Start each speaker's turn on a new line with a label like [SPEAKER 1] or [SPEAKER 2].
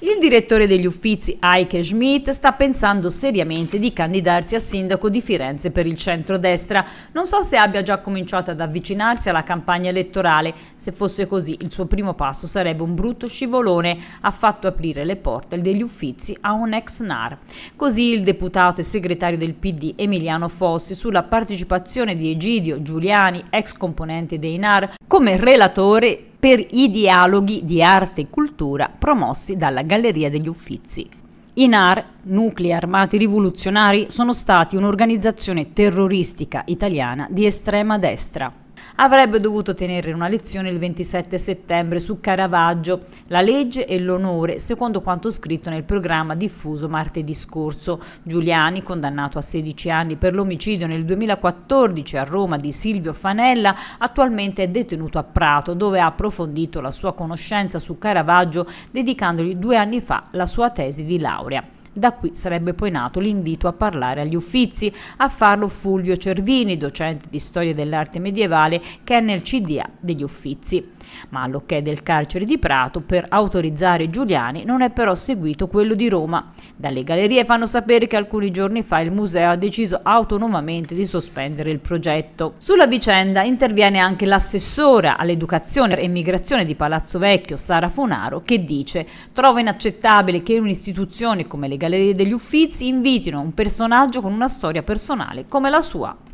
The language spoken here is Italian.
[SPEAKER 1] Il direttore degli uffizi Heike Schmidt sta pensando seriamente di candidarsi a sindaco di Firenze per il centrodestra. Non so se abbia già cominciato ad avvicinarsi alla campagna elettorale. Se fosse così, il suo primo passo sarebbe un brutto scivolone. Ha fatto aprire le porte degli uffizi a un ex NAR. Così il deputato e segretario del PD Emiliano Fossi sulla partecipazione di Egidio Giuliani, ex componente dei NAR, come relatore per i dialoghi di arte e cultura promossi dalla Galleria degli Uffizi. I NAR, nuclei armati rivoluzionari, sono stati un'organizzazione terroristica italiana di estrema destra avrebbe dovuto tenere una lezione il 27 settembre su Caravaggio, la legge e l'onore, secondo quanto scritto nel programma diffuso martedì scorso. Giuliani, condannato a 16 anni per l'omicidio nel 2014 a Roma di Silvio Fanella, attualmente è detenuto a Prato, dove ha approfondito la sua conoscenza su Caravaggio dedicandogli due anni fa la sua tesi di laurea. Da qui sarebbe poi nato l'invito a parlare agli uffizi. A farlo Fulvio Cervini, docente di storia dell'arte medievale che è nel CDA degli uffizi. Ma all'ok del carcere di Prato per autorizzare Giuliani non è però seguito quello di Roma. Dalle gallerie fanno sapere che alcuni giorni fa il museo ha deciso autonomamente di sospendere il progetto. Sulla vicenda interviene anche l'assessora all'educazione e migrazione di Palazzo Vecchio, Sara Funaro, che dice «Trovo inaccettabile che un'istituzione come le gallerie Gallerie degli Uffizi invitino un personaggio con una storia personale come la sua.